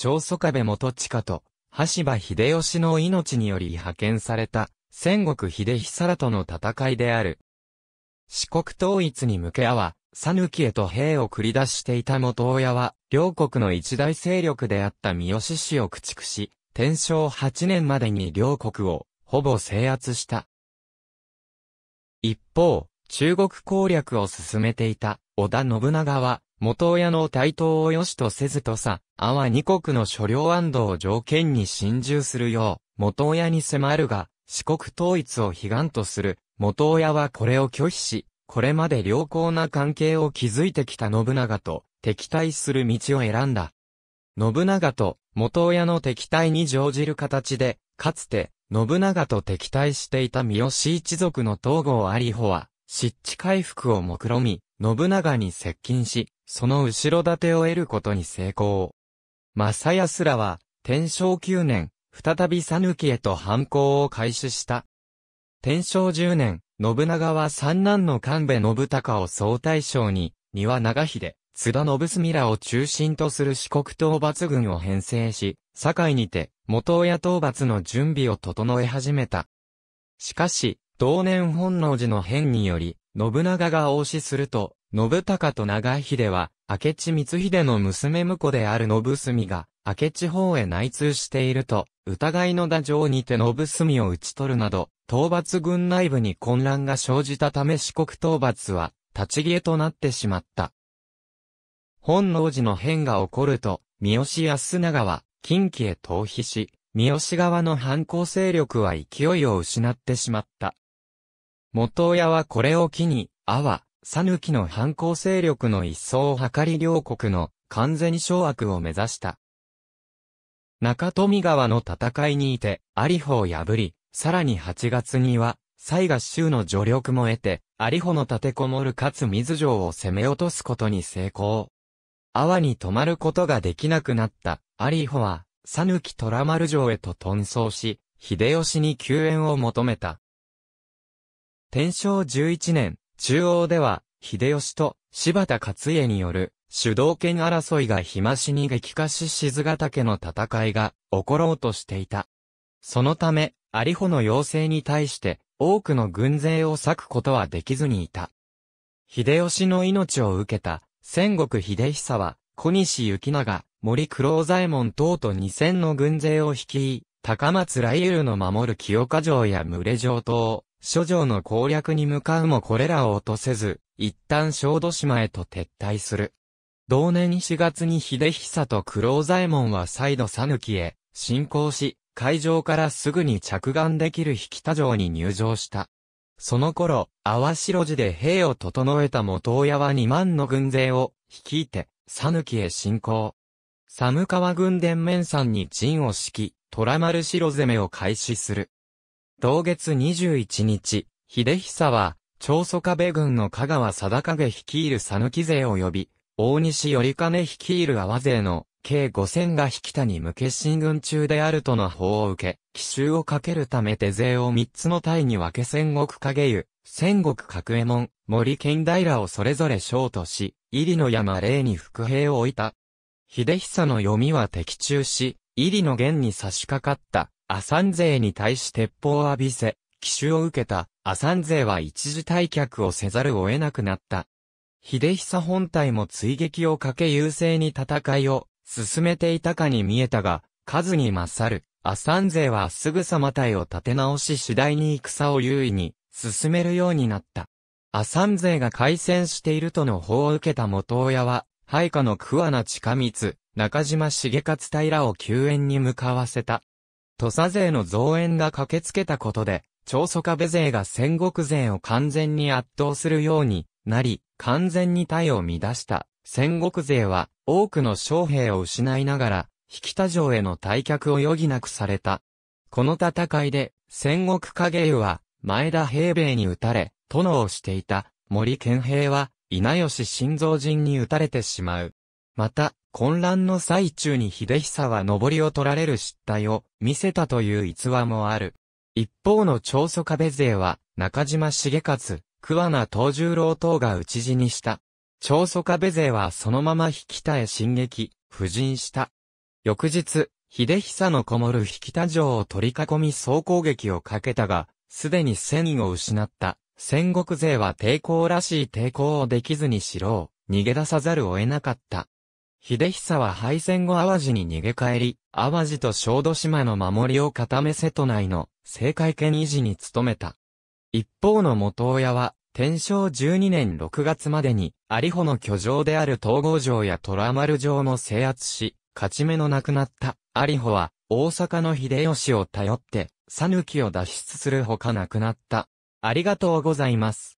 長宗我部元親と、橋場秀吉の命により派遣された、戦国秀久らとの戦いである。四国統一に向けあわ、讃岐へと兵を繰り出していた元親は、両国の一大勢力であった三好氏を駆逐し、天正8年までに両国を、ほぼ制圧した。一方、中国攻略を進めていた、織田信長は、元親の対等を良しとせずとさ、阿波二国の所領安堵を条件に侵入するよう、元親に迫るが、四国統一を悲願とする、元親はこれを拒否し、これまで良好な関係を築いてきた信長と、敵対する道を選んだ。信長と元親の敵対に乗じる形で、かつて、信長と敵対していた三好一族の東郷有穂は、湿地回復を目論み、信長に接近し、その後ろ盾を得ることに成功。正康らは、天正9年、再び讃岐へと反抗を開始した。天正10年、信長は三男の神戸信孝を総大将に、庭長秀、津田信澄らを中心とする四国討伐軍を編成し、堺にて、元親討伐の準備を整え始めた。しかし、同年本能寺の変により、信長が王子すると、信孝と長秀は、明智光秀の娘婿である信澄が、明智方へ内通していると、疑いの打上にて信澄を討ち取るなど、討伐軍内部に混乱が生じたため四国討伐は、立ち消えとなってしまった。本能寺の変が起こると、三好康長は、近畿へ逃避し、三好側の反抗勢力は勢いを失ってしまった。元親はこれを機に、阿波、さぬきの反抗勢力の一層を図り両国の完全掌握を目指した。中富川の戦いにいて、有穂を破り、さらに8月には、西賀州の助力も得て、有穂の立てこもる勝水城を攻め落とすことに成功。阿波に泊まることができなくなった有穂は、讃き虎丸城へと遁走し、秀吉に救援を求めた。天正11年、中央では、秀吉と柴田勝家による主導権争いが日増しに激化し静ヶ岳の戦いが起ころうとしていた。そのため、有穂の要請に対して多くの軍勢を割くことはできずにいた。秀吉の命を受けた戦国秀久は小西行長、森九郎左衛門等と2000の軍勢を率い、高松雷遊の守る清香城や群れ城等、諸城の攻略に向かうもこれらを落とせず、一旦小豆島へと撤退する。同年4月に秀久と九郎左衛門は再度佐抜へ進行し、海上からすぐに着岸できる引田城に入城した。その頃、淡城寺で兵を整えた元親は2万の軍勢を率いて、佐抜へ進行。寒川軍伝面山に陣を敷き、虎丸城攻めを開始する。同月21日、秀久は、長宗我部軍の香川貞影率いる讃岐勢及び、大西頼金率いる阿波勢の、計5000が引田に向け進軍中であるとの報を受け、奇襲をかけるため手勢を3つの隊に分け戦国影湯、戦国角右衛門、森県平をそれぞれ将とし、入の山霊に伏兵を置いた。秀久の読みは的中し、入の弦に差し掛かった。アサン勢に対し鉄砲を浴びせ、奇襲を受けた、アサン勢は一時退却をせざるを得なくなった。秀久本体も追撃をかけ優勢に戦いを進めていたかに見えたが、数に勝る、アサン勢はすぐさま隊を立て直し次第に戦を優位に進めるようになった。アサン勢が開戦しているとの報を受けた元親は、配下の桑名近光、中島重勝平を救援に向かわせた。土佐税の増援が駆けつけたことで、長祖壁税が戦国税を完全に圧倒するようになり、完全に体を乱した。戦国勢は多くの将兵を失いながら、引田城への退却を余儀なくされた。この戦いで、戦国影湯は、前田平兵衛に撃たれ、殿をしていた森健平は、稲吉晋三陣に撃たれてしまう。また、混乱の最中に秀久は上りを取られる失態を見せたという逸話もある。一方の長祖壁勢は、中島重勝、桑名東十郎等が討ち死にした。長祖壁勢はそのまま引田へ進撃、布陣した。翌日、秀久のこもる引田城を取り囲み総攻撃をかけたが、すでに戦意を失った。戦国勢は抵抗らしい抵抗をできずにしろ、逃げ出さざるを得なかった。秀久は敗戦後淡路に逃げ帰り、淡路と小豆島の守りを固め瀬戸内の政界権維持に努めた。一方の元親は、天正12年6月までに、有穂の居城である東郷城や虎丸城も制圧し、勝ち目のなくなった有穂は、大阪の秀吉を頼って、ぬきを脱出するほかなくなった。ありがとうございます。